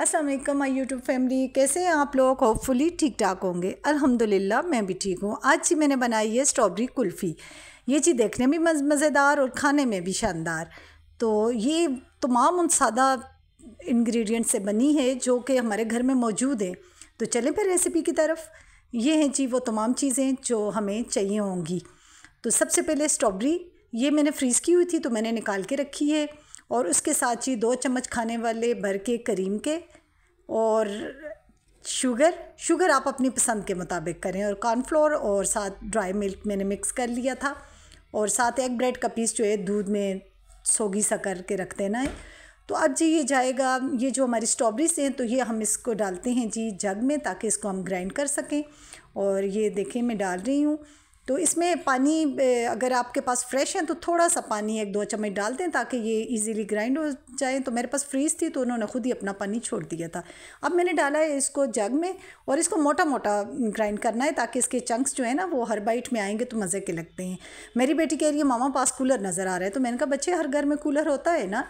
असलम आई YouTube YouTube family कैसे हैं आप लोग होपफुली ठीक ठाक होंगे अल्हम्दुलिल्लाह मैं भी ठीक हूँ आज जी मैंने बनाई है स्ट्रॉबेरी कुल्फ़ी ये जी देखने में मज़ेदार और खाने में भी शानदार तो ये तमाम उन सादा इन्ग्रीडियंट से बनी है जो कि हमारे घर में मौजूद है तो चलें फिर रेसिपी की तरफ ये हैं जी वो तमाम चीज़ें जो हमें चाहिए होंगी तो सबसे पहले स्ट्रॉबेरी ये मैंने फ्रीज़ की हुई थी तो मैंने निकाल के रखी है और उसके साथ ही दो चम्मच खाने वाले भर के करीम के और शुगर शुगर आप अपनी पसंद के मुताबिक करें और कॉर्नफ्लोर और साथ ड्राई मिल्क मैंने मिक्स कर लिया था और साथ एक ब्रेड का पीस जो है दूध में सोगी सा करके रख देना है तो अब जी ये जाएगा ये जो हमारी स्ट्रॉबेरीज हैं तो ये हम इसको डालते हैं जी जग में ताकि इसको हम ग्राइंड कर सकें और ये देखें मैं डाल रही हूँ तो इसमें पानी अगर आपके पास फ्रेश है तो थोड़ा सा पानी एक दो चम्मच डाल दें ताकि ये इजीली ग्राइंड हो जाए तो मेरे पास फ्रीज थी तो उन्होंने खुद ही अपना पानी छोड़ दिया था अब मैंने डाला है इसको जग में और इसको मोटा मोटा ग्राइंड करना है ताकि इसके चंक्स जो है ना वो हर बाइट में आएंगे तो मज़े के लगते हैं मेरी बेटी कह रही है मामा पास कूलर नज़र आ रहा है तो मैंने कहा बच्चे हर घर में कूलर होता है ना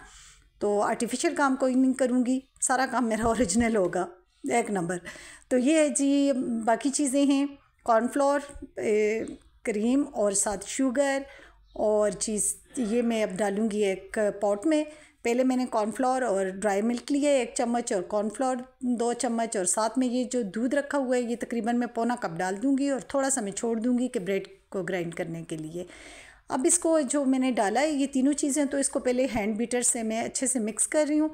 तो आर्टिफिशियल काम कोई नहीं करूँगी सारा काम मेरा औरिजिनल होगा एक नंबर तो ये है जी बाकी चीज़ें हैं कॉर्नफ्लोर क्रीम और साथ शुगर और चीज़ ये मैं अब डालूँगी एक पॉट में पहले मैंने कॉर्नफ्लावर और ड्राई मिल्क लिया एक चम्मच और कॉर्नफ्लावर दो चम्मच और साथ में ये जो दूध रखा हुआ है ये तकरीबन मैं पौना कप डाल दूंगी और थोड़ा सा मैं छोड़ दूंगी कि ब्रेड को ग्राइंड करने के लिए अब इसको जो मैंने डाला है ये तीनों चीज़ें तो इसको पहले हैंड बीटर से मैं अच्छे से मिक्स कर रही हूँ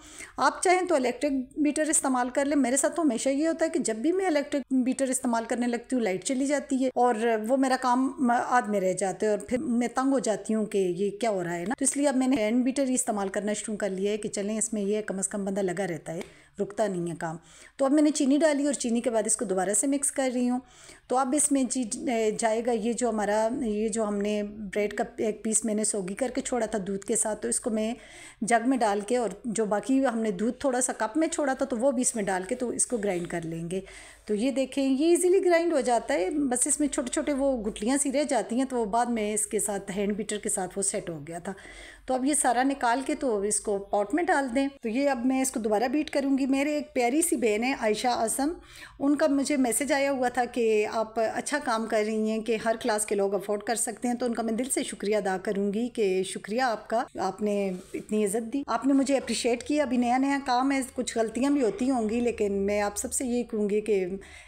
आप चाहें तो इलेक्ट्रिक बीटर इस्तेमाल कर लें मेरे साथ तो हमेशा ये होता है कि जब भी मैं इलेक्ट्रिक बीटर इस्तेमाल करने लगती हूँ लाइट चली जाती है और वो मेरा काम आद में रह जाता है और फिर मैं तंग हो जाती हूँ कि ये क्या हो रहा है ना तो इसलिए अब मैंने हैंड बीटर ही इस्तेमाल करना शुरू कर लिया है कि चलें इसमें यह कम अज़ कम बंदा लगा रहता है रुकता नहीं है काम तो अब मैंने चीनी डाली और चीनी के बाद इसको दोबारा से मिक्स कर रही हूँ तो अब इसमें जी जाएगा ये जो हमारा ये जो हमने ब्रेड का का एक पीस मैंने सोगी करके छोड़ा था दूध के साथ तो इसको मैं जग में डाल के और जो बाकी हमने दूध थोड़ा सा कप में छोड़ा था तो वो भी इसमें डाल के तो इसको ग्राइंड कर लेंगे तो ये देखें ये इजीली ग्राइंड हो जाता है बस इसमें छोटे छोटे वो गुटलियाँ सी रह जाती हैं तो वो बाद में इसके साथ हैंड बीटर के साथ वो सेट हो गया था तो अब ये सारा निकाल के तो इसको पॉट में डाल दें तो ये अब मैं इसको दोबारा बीट करूँगी मेरे एक प्यारी सी बहन है आयशा असम उनका मुझे मैसेज आया हुआ था कि आप अच्छा काम कर रही हैं कि हर क्लास के लोग अफोर्ड कर सकते हैं तो उनका मैं दिल से शुक्रिया अदा करूँगी कि शुक्रिया आपका आपने इतनी इज़्ज़त दी आपने मुझे अप्रिशिएट किया अभी नया नया काम है कुछ गलतियाँ भी होती होंगी लेकिन मैं आप सबसे यही कहूँगी कि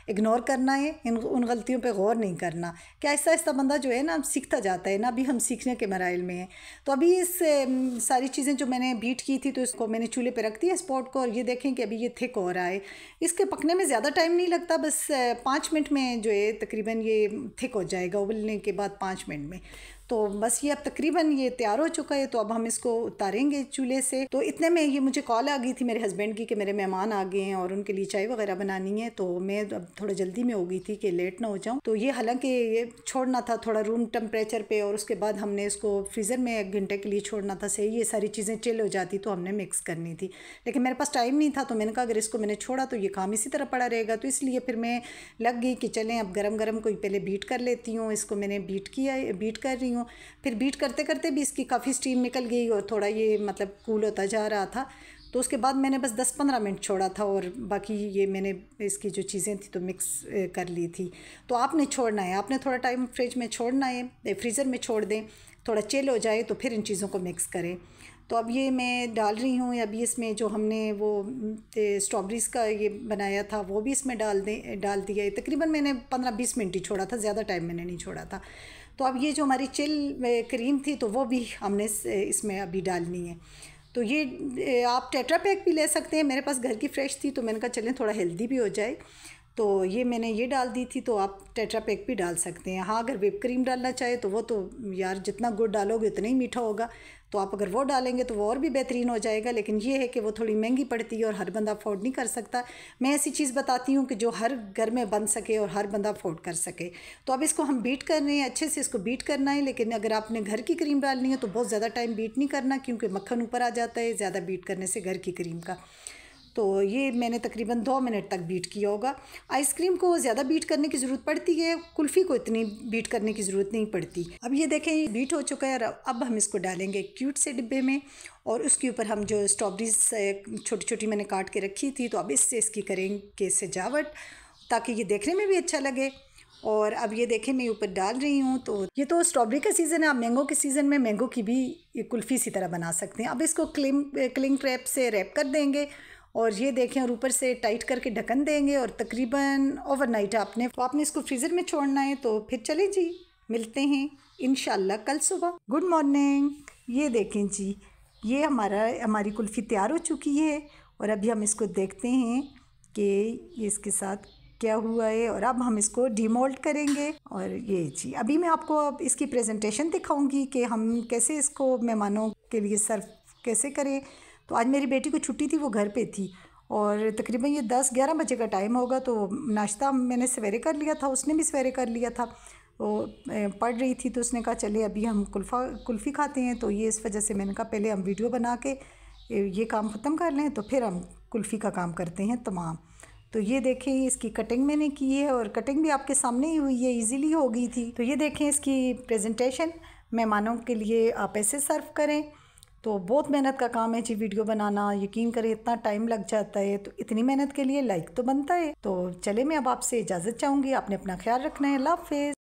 इग्नोर करना है इन उन गलतियों पर गौर नहीं करना क्या ऐसा ऐसा बंदा जो है ना सीखता जाता है ना अभी हम सीखने के मराइल में हैं तो अभी इस सारी चीज़ें जो मैंने बीट की थी तो इसको मैंने चूल्हे पर रख दिया है स्पॉट को और ये देखें कि अभी ये थिक हो रहा है इसके पकने में ज़्यादा टाइम नहीं लगता बस पाँच मिनट में जो है तकरीबन ये थिक हो जाएगा उबलने के बाद पाँच मिनट में तो बस ये अब तकरीबन ये तैयार हो चुका है तो अब हम इसको उतारेंगे चूल्हे से तो इतने में ये मुझे कॉल आ गई थी मेरे हस्बैंड की कि मेरे मेहमान आ गए हैं और उनके लिए चाय वगैरह बनानी है तो मैं अब थोड़ा जल्दी में हो गई थी कि लेट ना हो जाऊँ तो ये हालांकि ये छोड़ना था थोड़ा रूम टेम्परेचर पर और उसके बाद हमने इसको फ्रीज़र में एक घंटे के लिए छोड़ना था सही ये सारी चीज़ें चिल हो जाती तो हमने मिक्स करनी थी लेकिन मेरे पास टाइम नहीं था तो मैंने कहा अगर इसको मैंने छोड़ा तो ये काम इसी तरह पड़ा रहेगा तो इसलिए फिर मैं लग गई कि चलें अब गर्म गर्म कोई पहले बीट कर लेती हूँ इसको मैंने बीट किया बीट कर रही हूँ हूँ फिर बीट करते करते भी इसकी काफ़ी स्टीम निकल गई और थोड़ा ये मतलब कूल होता जा रहा था तो उसके बाद मैंने बस दस पंद्रह मिनट छोड़ा था और बाकी ये मैंने इसकी जो चीज़ें थी तो मिक्स कर ली थी तो आपने छोड़ना है आपने थोड़ा टाइम फ्रिज में छोड़ना है फ्रीज़र में छोड़ दें थोड़ा चेल हो जाए तो फिर इन चीज़ों को मिक्स करें तो अब ये मैं डाल रही हूँ अभी इसमें जो हमने वो स्ट्रॉबेरीज़ का ये बनाया था वो भी इसमें डाल दें डाल दिया है तकरीबन मैंने पंद्रह बीस मिनट ही छोड़ा था ज़्यादा टाइम मैंने नहीं छोड़ा था तो अब ये जो हमारी चिल क्रीम थी तो वो भी हमने इसमें अभी डालनी है तो ये आप टेट्रा पैक भी ले सकते हैं मेरे पास घर की फ़्रेश थी तो मैंने कहा चलें थोड़ा हेल्दी भी हो जाए तो ये मैंने ये डाल दी थी तो आप टेट्रा पैक भी डाल सकते हैं हाँ अगर विप क्रीम डालना चाहे तो वो तो यार जितना गुड़ डालोगे उतना ही मीठा होगा तो आप अगर वो डालेंगे तो वो और भी बेहतरीन हो जाएगा लेकिन ये है कि वो थोड़ी महंगी पड़ती है और हर बंदा अफोर्ड नहीं कर सकता मैं ऐसी चीज़ बताती हूँ कि जो हर घर में बन सके और हर बंदा अफोर्ड कर सके तो अब इसको हम बीट कर रहे हैं अच्छे से इसको बीट करना है लेकिन अगर आपने घर की क्रीम डालनी है तो बहुत ज़्यादा टाइम बीट नहीं करना क्योंकि मक्खन ऊपर आ जाता है ज़्यादा बीट करने से घर की क्रीम का तो ये मैंने तकरीबन दो मिनट तक बीट किया होगा आइसक्रीम को ज़्यादा बीट करने की ज़रूरत पड़ती है कुल्फ़ी को इतनी बीट करने की ज़रूरत नहीं पड़ती अब ये देखें बीट हो चुका है अब हम इसको डालेंगे क्यूट से डिब्बे में और उसके ऊपर हम जो स्ट्रॉबेरीज छोटी छोटी मैंने काट के रखी थी तो अब इससे इसकी करेंगे सजावट ताकि ये देखने में भी अच्छा लगे और अब ये देखें मैं ऊपर डाल रही हूँ तो ये तो स्ट्रॉबेरी का सीज़न है आप मैंगो के सीज़न में मैंगो की भी कुल्फ़ी इसी तरह बना सकते हैं अब इसको क्लिंग क्लिंग रैप से रैप कर देंगे और ये देखें और ऊपर से टाइट करके ढकन देंगे और तकरीबन ओवरनाइट आपने तो आपने इसको फ्रीज़र में छोड़ना है तो फिर चले जी मिलते हैं इन कल सुबह गुड मॉर्निंग ये देखें जी ये हमारा हमारी कुल्फ़ी तैयार हो चुकी है और अभी हम इसको देखते हैं कि ये इसके साथ क्या हुआ है और अब हम इसको डीमोल्ड करेंगे और ये जी अभी मैं आपको अब इसकी प्रेजेंटेशन दिखाऊंगी कि हम कैसे इसको मेहमानों के लिए सर्व कैसे करें तो आज मेरी बेटी को छुट्टी थी वो घर पे थी और तकरीबन ये दस ग्यारह बजे का टाइम होगा तो नाश्ता मैंने सवेरे कर लिया था उसने भी सवेरे कर लिया था वो तो, पढ़ रही थी तो उसने कहा चले अभी हम कुल्फ़ा कुल्फ़ी खाते हैं तो ये इस वजह से मैंने कहा पहले हम वीडियो बना के ये काम ख़त्म कर लें तो फिर हम कुल्फ़ी का काम करते हैं तमाम तो ये देखें इसकी कटिंग मैंने की है और कटिंग भी आपके सामने ही हुई है इजीली हो गई थी तो ये देखें इसकी प्रेजेंटेशन मेहमानों के लिए आप ऐसे सर्व करें तो बहुत मेहनत का काम है जी वीडियो बनाना यकीन करें इतना टाइम लग जाता है तो इतनी मेहनत के लिए लाइक तो बनता है तो चले मैं अब आपसे इजाज़त चाहूँगी आपने अपना ख्याल रखना है लाफेज